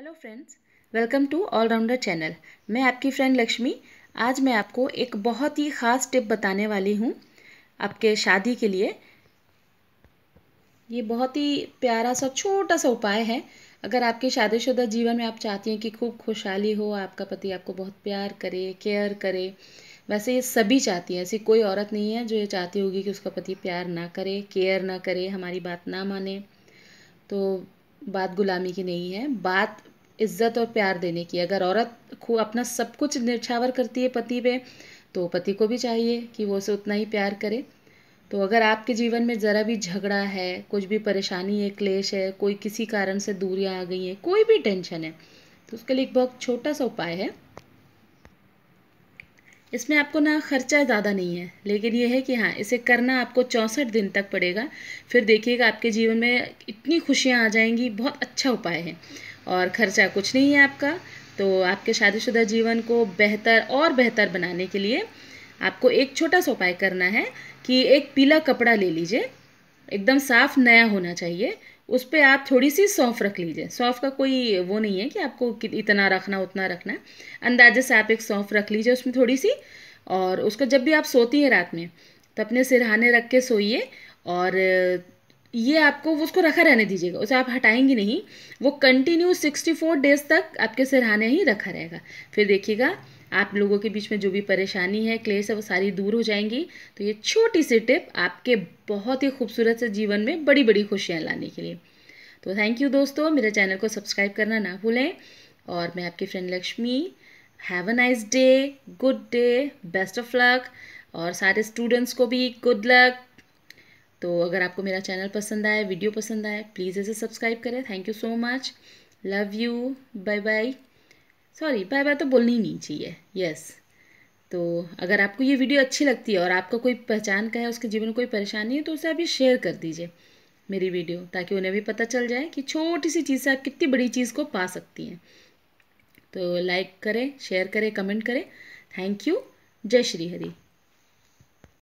hello friends welcome to allrounder channel मैं आपकी friend Lakshmi आज मैं आपको एक बहुत ही ख़ास टिप बताने वाली हूँ आपके शादी के लिए ये बहुत ही प्यारा सा छोटा सा उपाय है अगर आपके शादीशुदा जीवन में आप चाहती हैं कि खूब खुशहाली हो आपका पति आपको बहुत प्यार करे केयर करे वैसे ये सभी चाहती हैं ऐसी कोई औरत नहीं है जो ये चाहती होगी कि उसका पति प्यार ना करे केयर ना करे हमारी बात ना माने तो बात गुलामी की नहीं है बात इज्जत और प्यार देने की अगर औरत खूब अपना सब कुछ निछावर करती है पति पे तो पति को भी चाहिए कि वो उसे उतना ही प्यार करे तो अगर आपके जीवन में ज़रा भी झगड़ा है कुछ भी परेशानी है क्लेश है कोई किसी कारण से दूरियाँ आ गई हैं कोई भी टेंशन है तो उसके लिए एक बहुत छोटा सा उपाय है इसमें आपको ना खर्चा ज़्यादा नहीं है लेकिन यह है कि हाँ इसे करना आपको चौंसठ दिन तक पड़ेगा फिर देखिएगा आपके जीवन में इतनी खुशियाँ आ जाएंगी बहुत अच्छा उपाय है और खर्चा कुछ नहीं है आपका तो आपके शादीशुदा जीवन को बेहतर और बेहतर बनाने के लिए आपको एक छोटा सा उपाय करना है कि एक पीला कपड़ा ले लीजिए एकदम साफ नया होना चाहिए उस पर आप थोड़ी सी सौंफ रख लीजिए सौंफ का कोई वो नहीं है कि आपको इतना रखना उतना रखना अंदाजे से आप एक सौंफ रख लीजिए उसमें थोड़ी सी और उसका जब भी आप सोती हैं रात में तो अपने सिरहाने रख के सोइए और ये आपको उसको रखा रहने दीजिएगा उसे आप हटाएंगे नहीं वो कंटिन्यू 64 डेज तक आपके सिरहाने ही रखा रहेगा फिर देखिएगा आप लोगों के बीच में जो भी परेशानी है क्लेश है वो सारी दूर हो जाएंगी तो ये छोटी सी टिप आपके बहुत ही खूबसूरत से जीवन में बड़ी बड़ी खुशियाँ लाने के लिए तो थैंक यू दोस्तों मेरे चैनल को सब्सक्राइब करना ना भूलें और मैं आपकी friend Lakshmi have a nice day good day best of luck और सारे स्टूडेंट्स को भी गुड लक तो अगर आपको मेरा चैनल पसंद आए वीडियो पसंद आए प्लीज़ इसे सब्सक्राइब करें thank you so much love you bye bye sorry bye bye तो बोलनी ही नहीं चाहिए यस तो अगर आपको ये वीडियो अच्छी लगती है और आपका कोई पहचान का है उसके जीवन में कोई परेशानी है तो उसे आप ये शेयर कर दीजिए मेरी वीडियो ताकि उन्हें भी पता चल जाए कि छोटी सी चीज़ से आप कितनी बड़ी चीज़ को पा सकती हैं तो लाइक करें शेयर करें कमेंट करें थैंक यू जय श्री हरी